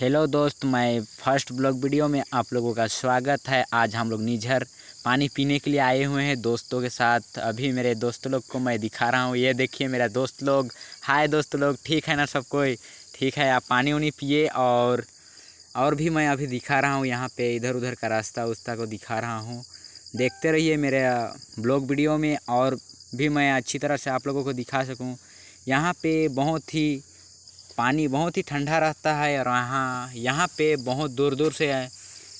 hello दोस्त मैं first blog video में आप लोगों का स्वागत है आज हम लोग निझर पानी पीने के लिए आए हुए हैं दोस्तों के साथ अभी मेरे दोस्त लोग को मैं दिखा रहा हूँ ये देखिए मेरा दोस्त लोग हाय दोस्त लोग ठीक है ना सब कोई ठीक है आप पानी उनी पिए और और भी मैं अभी दिखा रहा हूँ यहाँ पे इधर उधर का रास्ता उस्ता को दिखा रहा हूँ देखते रहिए मेरे ब्लॉग वीडियो में और भी मैं अच्छी तरह से आप लोगों को दिखा सकूँ यहाँ पर बहुत ही पानी बहुत ही ठंडा रहता है और यहाँ यहाँ पे बहुत दूर दूर से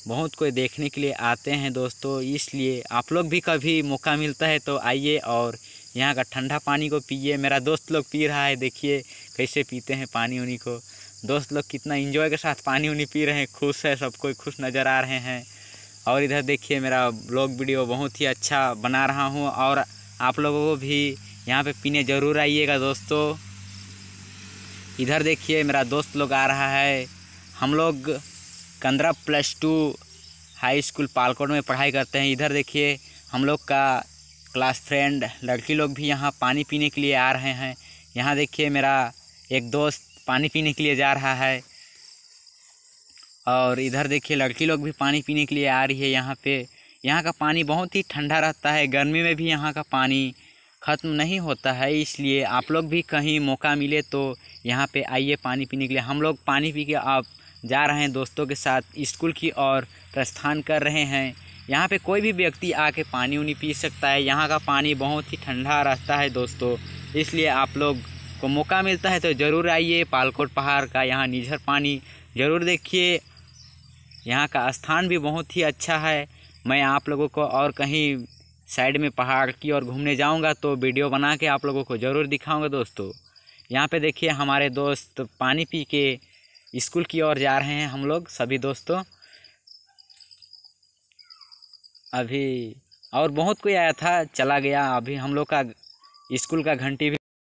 बहुत कोई देखने के लिए आते हैं दोस्तों इसलिए आप लोग भी कभी मौका मिलता है तो आइए और यहाँ का ठंडा पानी को पिए मेरा दोस्त लोग पी रहा है देखिए कैसे पीते हैं पानी उनी को दोस्त लोग कितना इन्जॉय के साथ पानी उनी पी रहे हैं खुश है सब कोई खुश नज़र आ रहे हैं और इधर देखिए मेरा ब्लॉग वीडियो बहुत ही अच्छा बना रहा हूँ और आप लोगों को भी यहाँ पे पीने ज़रूर आइएगा दोस्तों इधर देखिए मेरा दोस्त लोग आ रहा है हम लोग Kandra plus two high school Palkot में पढ़ाई करते हैं इधर देखिए हम लोग का क्लास फ्रेंड लड़की लोग भी यहाँ पानी पीने के लिए आ रहे हैं यहाँ देखिए मेरा एक दोस्त पानी पीने के लिए जा रहा है और इधर देखिए लड़की लोग भी पानी पीने के लिए आ रही है यहाँ पे यहाँ का पानी बहुत ही ठंडा रहता है गर्मी में भी यहाँ का पानी ख़त्म नहीं होता है इसलिए आप लोग भी कहीं मौका मिले तो यहाँ पे आइए पानी पीने के लिए हम लोग पानी पी के आप जा रहे हैं दोस्तों के साथ स्कूल की ओर प्रस्थान कर रहे हैं यहाँ पे कोई भी व्यक्ति आके पानी उनी पी सकता है यहाँ का पानी बहुत ही ठंडा रहता है दोस्तों इसलिए आप लोग को मौका मिलता है तो ज़रूर आइए पालकोट पहाड़ का यहाँ निझर पानी ज़रूर देखिए यहाँ का स्थान भी बहुत ही अच्छा है मैं आप लोगों को और कहीं साइड में पहाड़ की ओर घूमने जाऊंगा तो वीडियो बना के आप लोगों को ज़रूर दिखाऊंगा दोस्तों यहाँ पे देखिए हमारे दोस्त पानी पी के स्कूल की ओर जा रहे हैं हम लोग सभी दोस्तों अभी और बहुत कोई आया था चला गया अभी हम लोग का स्कूल का घंटी भी